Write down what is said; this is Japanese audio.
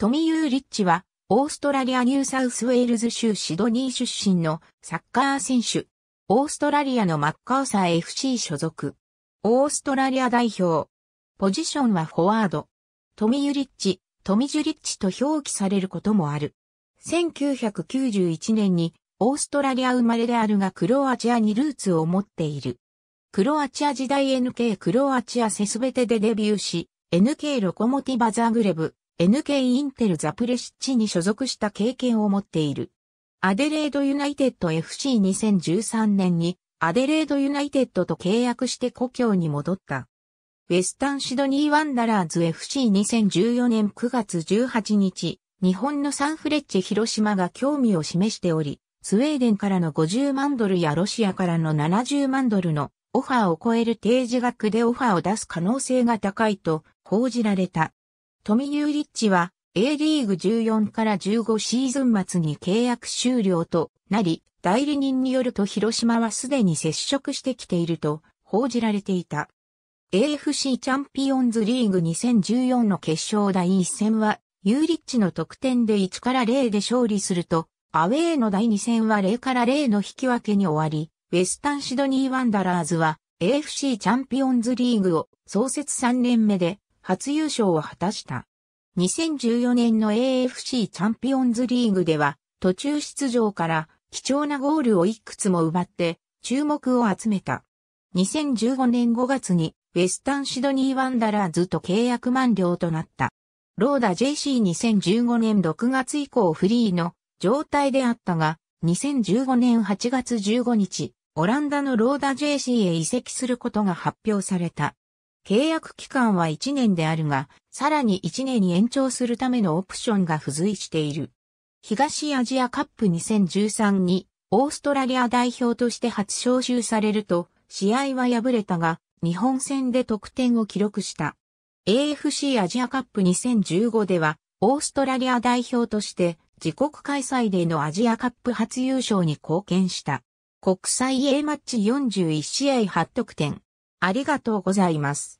トミユー・リッチは、オーストラリア・ニューサウスウェールズ州シドニー出身のサッカー選手。オーストラリアのマッカーサー FC 所属。オーストラリア代表。ポジションはフォワード。トミユリッチ、トミジュリッチと表記されることもある。1991年にオーストラリア生まれであるがクロアチアにルーツを持っている。クロアチア時代 NK クロアチアセスベテでデビューし、NK ロコモティバザーグレブ、NK インテルザプレシッチに所属した経験を持っている。アデレードユナイテッド FC2013 年にアデレードユナイテッドと契約して故郷に戻った。ウェスタンシドニーワンダラーズ FC2014 年9月18日、日本のサンフレッチェ広島が興味を示しており、スウェーデンからの50万ドルやロシアからの70万ドルのオファーを超える提示額でオファーを出す可能性が高いと報じられた。トミ・ユーリッチは A リーグ14から15シーズン末に契約終了となり、代理人によると広島はすでに接触してきていると報じられていた。AFC チャンピオンズリーグ2014の決勝第1戦は、ユーリッチの得点で1から0で勝利すると、アウェーの第2戦は0から0の引き分けに終わり、ウェスタンシドニーワンダラーズは AFC チャンピオンズリーグを創設3年目で初優勝を果たした。2014年の AFC チャンピオンズリーグでは、途中出場から貴重なゴールをいくつも奪って、注目を集めた。2015年5月に、ウェスタンシドニーワンダラーズと契約満了となった。ローダ JC2015 年6月以降フリーの状態であったが、2015年8月15日、オランダのローダ JC へ移籍することが発表された。契約期間は1年であるが、さらに1年に延長するためのオプションが付随している。東アジアカップ2013にオーストラリア代表として初招集されると、試合は敗れたが、日本戦で得点を記録した。AFC アジアカップ2015では、オーストラリア代表として、自国開催でのアジアカップ初優勝に貢献した。国際 A マッチ41試合8得点。ありがとうございます。